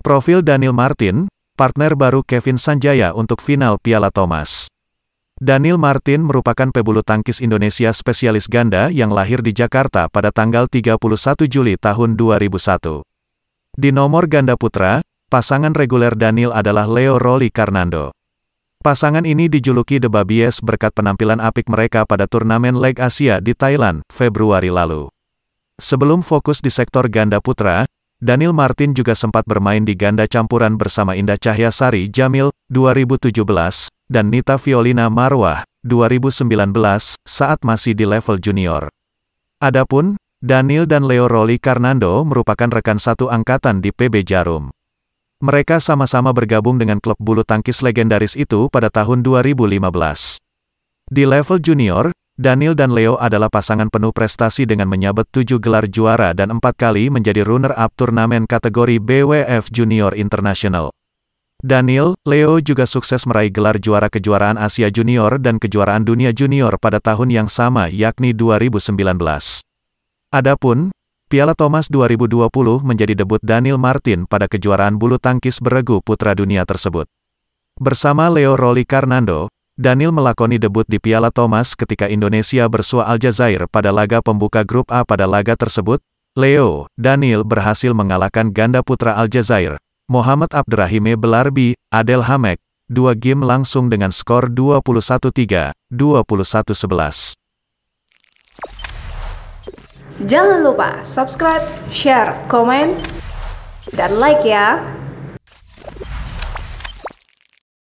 Profil Daniel Martin, partner baru Kevin Sanjaya untuk final Piala Thomas. Daniel Martin merupakan pebulu tangkis Indonesia spesialis ganda yang lahir di Jakarta pada tanggal 31 Juli tahun 2001. Di nomor ganda putra, pasangan reguler Daniel adalah Leo Roli Karnando. Pasangan ini dijuluki The Babies berkat penampilan apik mereka pada turnamen Leg Asia di Thailand, Februari lalu. Sebelum fokus di sektor ganda putra, Daniel Martin juga sempat bermain di ganda campuran bersama Indah Cahya Sari Jamil, 2017, dan Nita Violina Marwah, 2019, saat masih di level junior. Adapun, Daniel dan Leo Roli Karnando merupakan rekan satu angkatan di PB Jarum. Mereka sama-sama bergabung dengan klub bulu tangkis legendaris itu pada tahun 2015. Di level junior, Daniel dan Leo adalah pasangan penuh prestasi dengan menyabet tujuh gelar juara dan empat kali menjadi runner-up turnamen kategori BWF Junior International. Daniel, Leo juga sukses meraih gelar juara kejuaraan Asia Junior dan kejuaraan dunia junior pada tahun yang sama yakni 2019. Adapun, Piala Thomas 2020 menjadi debut Daniel Martin pada kejuaraan bulu tangkis beregu putra dunia tersebut. Bersama Leo Roli Karnando, Daniel melakoni debut di Piala Thomas ketika Indonesia bersua Aljazair pada laga pembuka grup A pada laga tersebut. Leo, Daniel berhasil mengalahkan ganda putra Aljazair, Muhammad Abderrahime Belarbi, Adel Hamek, dua game langsung dengan skor 21-3, 21-11. Jangan lupa subscribe, share, komen, dan like ya!